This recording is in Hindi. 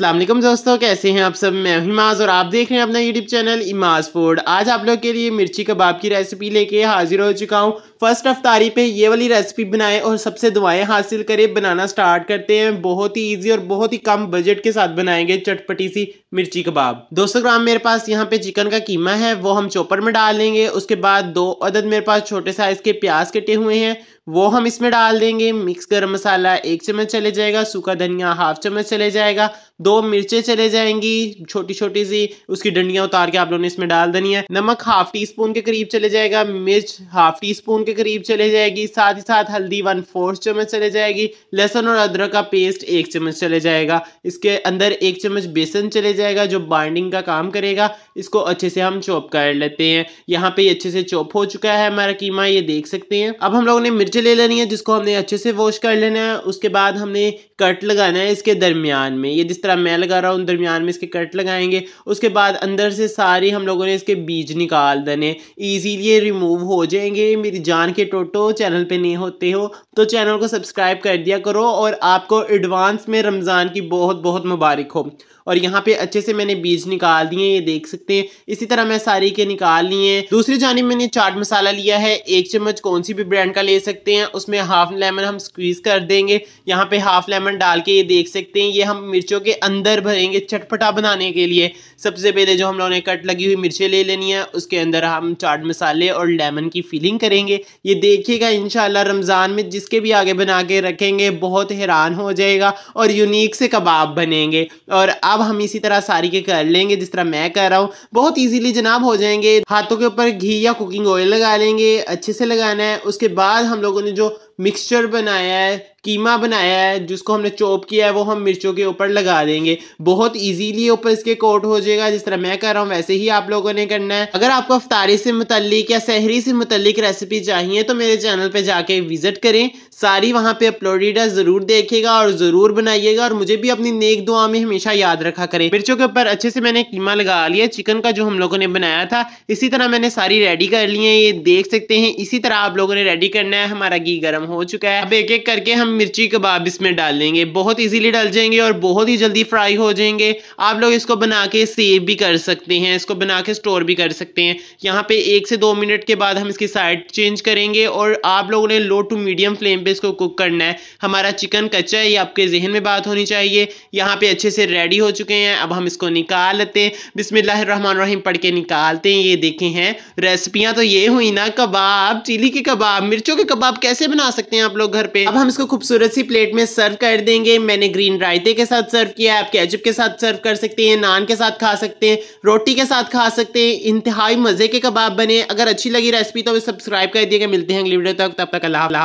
असलम दोस्तों कैसे हैं आप सब मैं हिमाज और आप देख रहे हैं अपना यूट्यूब चैनल इमाज फूड आज आप लोग के लिए मिर्ची कबाब की रेसिपी लेके हाजिर हो चुका हूँ फर्स्ट अफ्तारी पे ये वाली रेसिपी बनाएं और सबसे दुआएं हासिल करें बनाना स्टार्ट करते हैं बहुत ही इजी और बहुत ही कम बजट के साथ बनाएंगे चटपटी सी मिर्ची कबाब दो सौ ग्राम मेरे पास यहाँ पे चिकन का कीमा है वो हम चोपर में डाल देंगे उसके बाद दो अदद मेरे पास छोटे साइज़ के प्याज कटे हुए हैं वो हम इसमें डाल देंगे मिक्स गर्म मसाला एक चम्मच चले जाएगा सूखा धनिया हाफ चम्मच चले जाएगा दो मिर्चें चले जाएंगी छोटी छोटी सी उसकी डंडियाँ उतार के आप लोगों ने इसमें डाल देनी है नमक हाफ टी स्पून के करीब चले जाएगा मिर्च हाफ टी स्पून के करीब चले जाएगी साथ ही साथ हल्दी वन फोर्थ चम्मच चले जाएगी लहसुन और अदरक का पेस्ट एक चम्मच चले जाएगा इसके अंदर एक चम्मच बेसन चले जाएगा जो बाइंडिंग का काम करेगा इसको अच्छे से हम चॉप कर लेते हैं यहाँ पे अच्छे से चॉप हो चुका है हमारा कीमा ये देख सकते हैं अब हम लोगों ने मिर्च ले लेनी है जिसको हमने अच्छे से वॉश कर लेना है उसके बाद हमने कट लगाना है इसके दरमियान में ये जिस तरह मैं लगा रहा हूँ दरमियान में इसके कट लगाएंगे उसके बाद अंदर से सारे हम लोगों ने इसके बीज निकाल देने ईजीली रिमूव हो जाएंगे मेरी जान के टोटो चैनल पर नहीं होते हो तो चैनल को सब्सक्राइब कर दिया करो और आपको एडवांस में रमज़ान की बहुत बहुत मुबारक हो और यहाँ पे अच्छे से मैंने बीज निकाल दिए ये देख सकते सकते हैं इसी तरह मैं सारी के निकाल ली है दूसरी जानी मैंने चाट मसाला लिया है एक चम्मच कौन सी भी ब्रांड का ले सकते हैं उसमें हाफ लेमन हम स्क्वीज कर देंगे यहाँ पे हाफ लेमन डाल के ये देख सकते हैं ये हम मिर्चों के अंदर भरेंगे चटपटा बनाने के लिए सबसे पहले जो हम लोगों ने कट लगी हुई मिर्चें ले लेनी है उसके अंदर हम चाट मसाले और लेमन की फिलिंग करेंगे ये देखिएगा इन रमज़ान में जिसके भी आगे बना के रखेंगे बहुत हैरान हो जाएगा और यूनिक से कबाब बनेंगे और अब हम इसी तरह सारी के कर लेंगे जिस तरह मैं कर रहा हूँ बहुत इजीली जनाब हो जाएंगे हाथों के ऊपर घी या कुकिंग ऑयल लगा लेंगे अच्छे से लगाना है उसके बाद हम लोगों ने जो मिक्सचर बनाया है कीमा बनाया है जिसको हमने चॉप किया है वो हम मिर्चों के ऊपर लगा देंगे बहुत इजीली ऊपर इसके कोट हो जाएगा जिस तरह मैं कर रहा हूँ वैसे ही आप लोगों ने करना है अगर आपको अफ्तारी से मुतलिक या सहरी से मुतलिक रेसिपी चाहिए तो मेरे चैनल पर जाके विजिट करें सारी वहाँ पे अपलोडेड है ज़रूर देखेगा और ज़रूर बनाइएगा और मुझे भी अपनी नेक दुआ में हमेशा याद रखा करें मिर्चों के ऊपर अच्छे से मैंने कीमा लगा लिया चिकन का जो हम लोगों ने बनाया था इसी तरह मैंने सारी रेडी कर ली है ये देख सकते हैं इसी तरह आप लोगों ने रेडी करना है हमारा घी गर्म हो चुका है अब एक एक करके हम मिर्ची कबाब इसमें डालेंगे बहुत इजीली डाल जाएंगे और बहुत ही जल्दी फ्राई हो जाएंगे आप लोग इसको बना के सेव भी कर सकते हैं इसको बना के स्टोर भी कर सकते हैं यहाँ पे एक से दो मिनट के बाद हम इसकी साइड चेंज करेंगे और आप लोगों ने लो टू मीडियम फ्लेम पे इसको कुक करना है हमारा चिकन कच्चा है ये आपके जहन में बात होनी चाहिए यहाँ पे अच्छे से रेडी हो चुके हैं अब हम इसको निकाल लेते हैं बिसमिल्लाम पढ़ के निकालते हैं ये देखे हैं रेसिपियाँ तो ये हुई ना कबाब चिली के कबाब मिर्चों के कबाब कैसे बना सकते हैं आप लोग घर पे अब हम इसको खूबसूरत सी प्लेट में सर्व कर देंगे मैंने ग्रीन रायते के साथ सर्व किया है आप कैचअप के साथ सर्व कर सकते हैं नान के साथ खा सकते हैं रोटी के साथ खा सकते हैं इंतहाई मज़े के कबाब बने अगर अच्छी लगी रेसिपी तो सब्सक्राइब कर दिएगा मिलते हैं अगली वीडियो तक तब तक अल्लाह